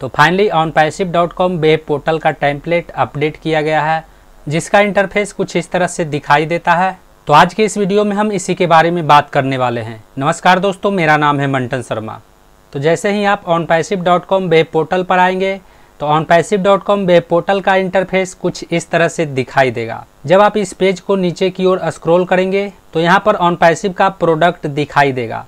तो finally OnPassive dot com web portal का template update किया गया है जिसका इंटरफेस कुछ इस तरह से दिखाई देता है तो आज के इस वीडियो में हम इसी के बारे में बात करने वाले हैं नमस्कार दोस्तों मेरा नाम है मंटन शर्मा तो जैसे ही आप OnPassive dot com web portal पर आएंगे तो OnPassive dot com web portal का इंटरफेस कुछ इस तरह से दिखाई देगा जब आप इस पेज को नीचे की ओर स्क्रॉल करेंगे तो यहाँ पर ऑन पैसिव का प्रोडक्ट दिखाई देगा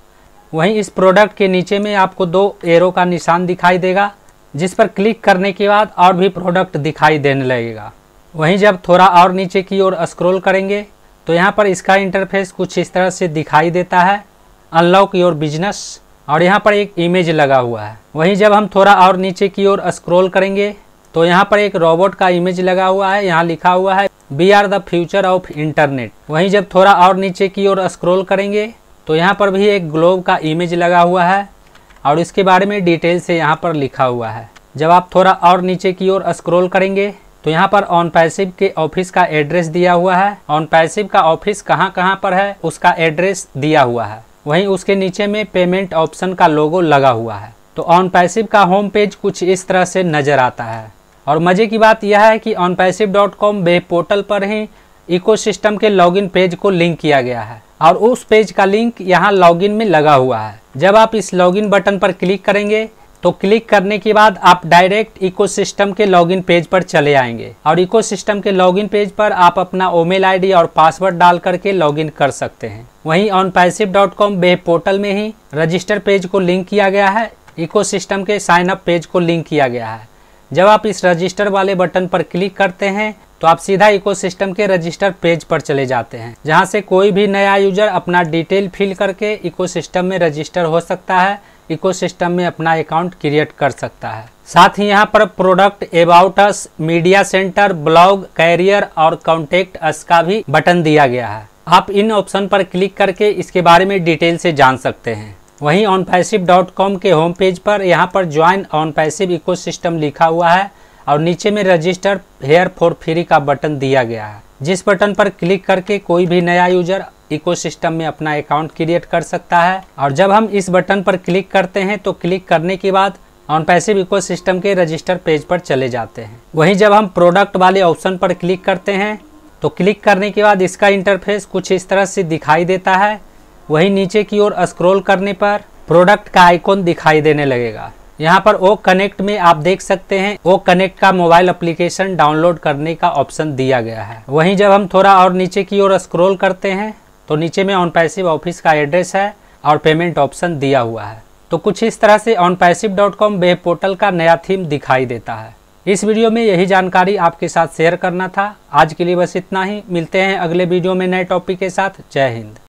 वहीं इस प्रोडक्ट के नीचे में आपको दो एरो का निशान दिखाई देगा जिस पर क्लिक करने के बाद और भी प्रोडक्ट दिखाई देने लगेगा वहीं जब थोड़ा और नीचे की ओर स्क्रॉल करेंगे तो यहाँ पर इसका इंटरफेस कुछ इस तरह से दिखाई देता है अनलॉक योर बिजनेस और यहाँ पर एक इमेज लगा हुआ है वहीं जब हम थोड़ा और नीचे की ओर स्क्रॉल करेंगे तो यहाँ पर एक रोबोट का इमेज लगा हुआ है यहाँ लिखा हुआ है we are the future of internet वहीं जब थोड़ा और नीचे की ओर स्क्रोल करेंगे तो यहाँ पर भी एक ग्लोब का इमेज लगा हुआ है और इसके बारे में डिटेल से यहाँ पर लिखा हुआ है जब आप थोड़ा और नीचे की ओर स्क्रॉल करेंगे तो यहाँ पर ऑन पैसिव के ऑफिस का एड्रेस दिया हुआ है ऑन पैसिव का ऑफिस कहाँ कहाँ पर है उसका एड्रेस दिया हुआ है वहीं उसके नीचे में पेमेंट ऑप्शन का लोगो लगा हुआ है तो ऑन पैसिव का होम पेज कुछ इस तरह से नज़र आता है और मज़े की बात यह है कि OnPassive dot com web portal पर ही इको के लॉगिन पेज को लिंक किया गया है और उस पेज का लिंक यहाँ लॉगिन में लगा हुआ है जब आप इस लॉगिन बटन पर क्लिक करेंगे तो क्लिक करने के बाद आप डायरेक्ट इकोसिस्टम के लॉगिन पेज पर चले आएंगे और इकोसिस्टम के लॉगिन पेज पर आप अपना ओमेल आईडी और पासवर्ड डाल करके लॉगिन कर सकते हैं वहीं OnPassive dot com web portal में ही रजिस्टर पेज को लिंक किया गया है इकोसिस्टम के साइन अप पेज को लिंक किया गया है जब आप इस रजिस्टर वाले बटन पर क्लिक करते हैं तो आप सीधा इकोसिस्टम के रजिस्टर पेज पर चले जाते हैं जहां से कोई भी नया यूजर अपना डिटेल फिल करके इकोसिस्टम में रजिस्टर हो सकता है इकोसिस्टम में अपना अकाउंट क्रिएट कर सकता है साथ ही यहाँ पर product about us media centre blog career और कॉन्टेक्ट अस का भी बटन दिया गया है आप इन ऑप्शन पर क्लिक करके इसके बारे में डिटेल से जान सकते हैं वहीं ऑन के होम पेज पर यहाँ पर ज्वाइन ऑन पैसिव इकोसिस्टम लिखा हुआ है और नीचे में रजिस्टर हेयर फॉर फ्री का बटन दिया गया है जिस बटन पर क्लिक करके कोई भी नया यूजर इकोसिस्टम में अपना अकाउंट क्रिएट कर सकता है और जब हम इस बटन पर क्लिक करते हैं तो क्लिक करने के बाद ऑन पैसिव इको के रजिस्टर पेज पर चले जाते हैं वहीं जब हम प्रोडक्ट वाले ऑप्शन पर क्लिक करते हैं तो क्लिक करने के बाद इसका इंटरफेस कुछ इस तरह से दिखाई देता है वहीं नीचे की ओर स्क्रॉल करने पर प्रोडक्ट का आइकॉन दिखाई देने लगेगा यहाँ पर ओ कनेक्ट में आप देख सकते हैं ओ कनेक्ट का मोबाइल एप्लीकेशन डाउनलोड करने का ऑप्शन दिया गया है वहीं जब हम थोड़ा और नीचे की ओर स्क्रॉल करते हैं तो नीचे में ऑन पैसिव ऑफिस का एड्रेस है और पेमेंट ऑप्शन दिया हुआ है तो कुछ इस तरह से OnPassive dot com web portal का नया थीम दिखाई देता है इस वीडियो में यही जानकारी आपके साथ शेयर करना था आज के लिए बस इतना ही मिलते हैं अगले वीडियो में नए टॉपिक के साथ जय हिंद